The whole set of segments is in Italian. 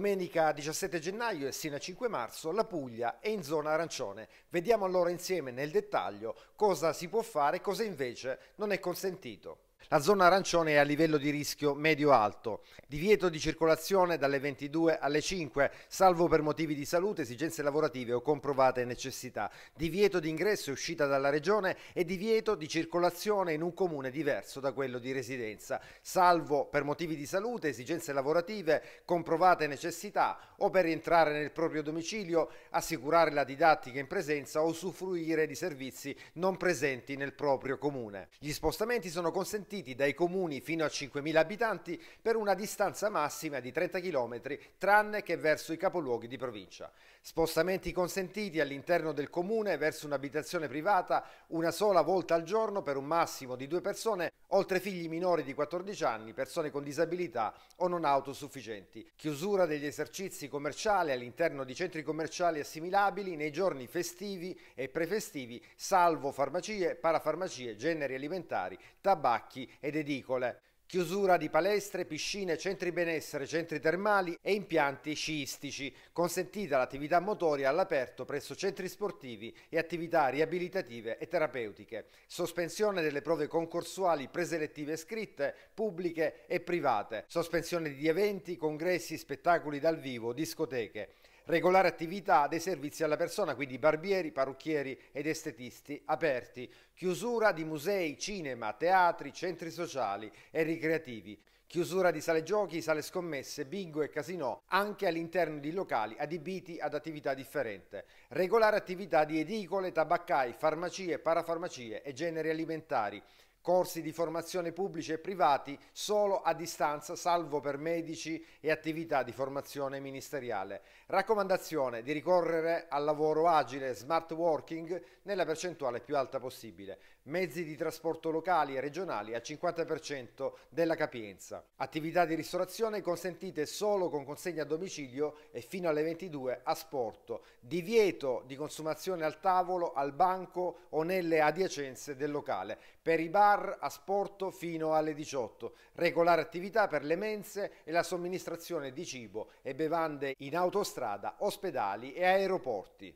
domenica 17 gennaio e sino a 5 marzo la Puglia è in zona arancione. Vediamo allora insieme nel dettaglio cosa si può fare e cosa invece non è consentito. La zona arancione è a livello di rischio medio-alto. Divieto di circolazione dalle 22 alle 5, salvo per motivi di salute, esigenze lavorative o comprovate necessità. Divieto di ingresso e uscita dalla regione e divieto di circolazione in un comune diverso da quello di residenza, salvo per motivi di salute, esigenze lavorative, comprovate necessità o per rientrare nel proprio domicilio, assicurare la didattica in presenza o usufruire di servizi non presenti nel proprio comune. Gli spostamenti sono consentiti consentiti dai comuni fino a 5.000 abitanti per una distanza massima di 30 km tranne che verso i capoluoghi di provincia. Spostamenti consentiti all'interno del comune verso un'abitazione privata una sola volta al giorno per un massimo di due persone, oltre figli minori di 14 anni, persone con disabilità o non autosufficienti. Chiusura degli esercizi commerciali all'interno di centri commerciali assimilabili nei giorni festivi e prefestivi, salvo farmacie, parafarmacie, generi alimentari, tabacchi ed edicole. Chiusura di palestre, piscine, centri benessere, centri termali e impianti sciistici. Consentita l'attività motoria all'aperto presso centri sportivi e attività riabilitative e terapeutiche. Sospensione delle prove concorsuali preselettive scritte, pubbliche e private. Sospensione di eventi, congressi, spettacoli dal vivo, discoteche regolare attività dei servizi alla persona, quindi barbieri, parrucchieri ed estetisti aperti, chiusura di musei, cinema, teatri, centri sociali e ricreativi, chiusura di sale giochi, sale scommesse, bingo e casino anche all'interno di locali adibiti ad attività differente, regolare attività di edicole, tabaccai, farmacie, parafarmacie e generi alimentari, corsi di formazione pubblici e privati solo a distanza, salvo per medici e attività di formazione ministeriale. Raccomandazione di ricorrere al lavoro agile, smart working, nella percentuale più alta possibile. Mezzi di trasporto locali e regionali al 50% della capienza. Attività di ristorazione consentite solo con consegna a domicilio e fino alle 22 a sporto. Divieto di consumazione al tavolo, al banco o nelle adiacenze del locale. Per i bar bar, asporto fino alle 18, regolare attività per le mense e la somministrazione di cibo e bevande in autostrada, ospedali e aeroporti.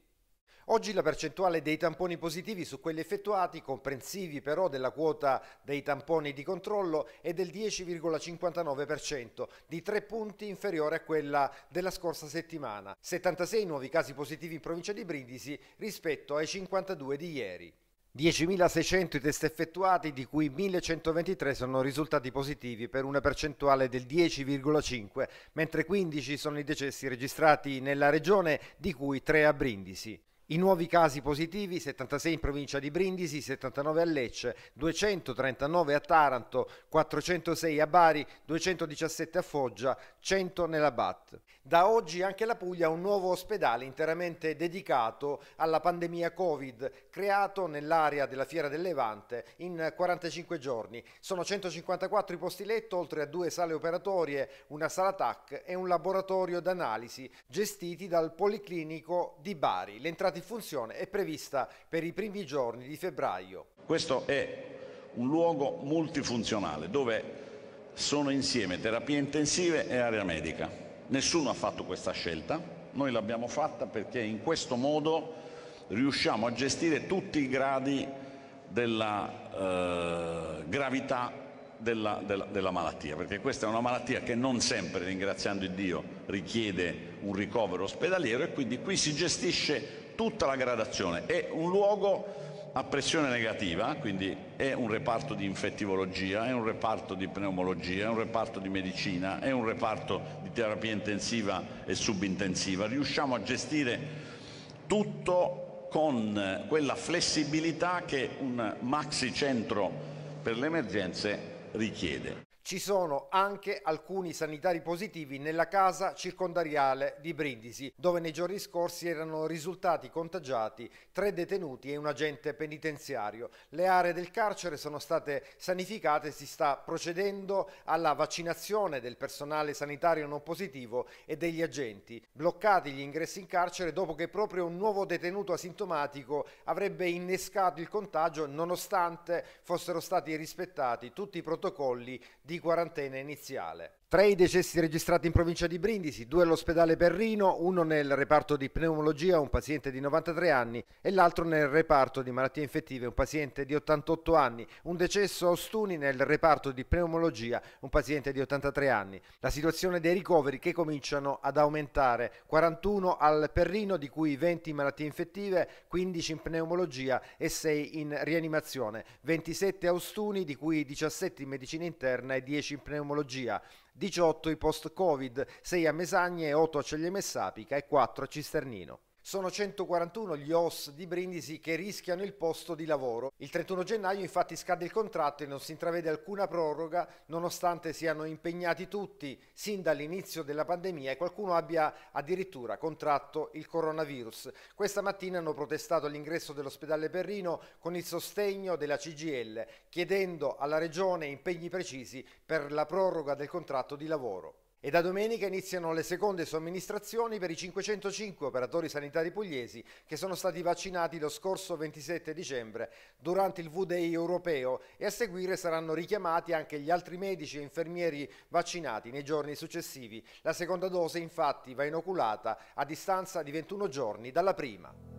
Oggi la percentuale dei tamponi positivi su quelli effettuati, comprensivi però della quota dei tamponi di controllo, è del 10,59%, di 3 punti inferiore a quella della scorsa settimana. 76 nuovi casi positivi in provincia di Brindisi rispetto ai 52 di ieri. 10.600 i test effettuati, di cui 1.123 sono risultati positivi per una percentuale del 10,5, mentre 15 sono i decessi registrati nella regione, di cui 3 a Brindisi. I nuovi casi positivi 76 in provincia di Brindisi, 79 a Lecce, 239 a Taranto, 406 a Bari, 217 a Foggia, 100 nella BAT. Da oggi anche la Puglia ha un nuovo ospedale interamente dedicato alla pandemia Covid, creato nell'area della Fiera del Levante in 45 giorni. Sono 154 i posti letto, oltre a due sale operatorie, una sala TAC e un laboratorio d'analisi gestiti dal Policlinico di Bari. Le entrate in funzione è prevista per i primi giorni di febbraio. Questo è un luogo multifunzionale dove sono insieme terapie intensive e area medica. Nessuno ha fatto questa scelta, noi l'abbiamo fatta perché in questo modo riusciamo a gestire tutti i gradi della eh, gravità della, della, della, malattia, perché questa è una malattia che non sempre, ringraziando Dio, richiede un ricovero ospedaliero e quindi qui si gestisce tutta la gradazione. È un luogo a pressione negativa, quindi è un reparto di infettivologia, è un reparto di pneumologia, è un reparto di medicina, è un reparto di terapia intensiva e subintensiva. Riusciamo a gestire tutto con quella flessibilità che un maxi centro per le emergenze richiede. Ci sono anche alcuni sanitari positivi nella casa circondariale di Brindisi, dove nei giorni scorsi erano risultati contagiati tre detenuti e un agente penitenziario. Le aree del carcere sono state sanificate e si sta procedendo alla vaccinazione del personale sanitario non positivo e degli agenti. Bloccati gli ingressi in carcere dopo che proprio un nuovo detenuto asintomatico avrebbe innescato il contagio nonostante fossero stati rispettati tutti i protocolli di di quarantena iniziale. Tre i decessi registrati in provincia di Brindisi, due all'ospedale Perrino, uno nel reparto di pneumologia, un paziente di 93 anni, e l'altro nel reparto di malattie infettive, un paziente di 88 anni. Un decesso a Ostuni nel reparto di pneumologia, un paziente di 83 anni. La situazione dei ricoveri che cominciano ad aumentare. 41 al Perrino, di cui 20 in malattie infettive, 15 in pneumologia e 6 in rianimazione. 27 a Ostuni, di cui 17 in medicina interna e 10 in pneumologia. 18 i post-Covid, 6 a Mesagne, 8 a Ceglie Messapica e 4 a Cisternino. Sono 141 gli OS di Brindisi che rischiano il posto di lavoro. Il 31 gennaio infatti scade il contratto e non si intravede alcuna proroga nonostante siano impegnati tutti sin dall'inizio della pandemia e qualcuno abbia addirittura contratto il coronavirus. Questa mattina hanno protestato all'ingresso dell'ospedale Perrino con il sostegno della CGL chiedendo alla Regione impegni precisi per la proroga del contratto di lavoro. E da domenica iniziano le seconde somministrazioni per i 505 operatori sanitari pugliesi che sono stati vaccinati lo scorso 27 dicembre durante il VDI europeo e a seguire saranno richiamati anche gli altri medici e infermieri vaccinati nei giorni successivi. La seconda dose infatti va inoculata a distanza di 21 giorni dalla prima.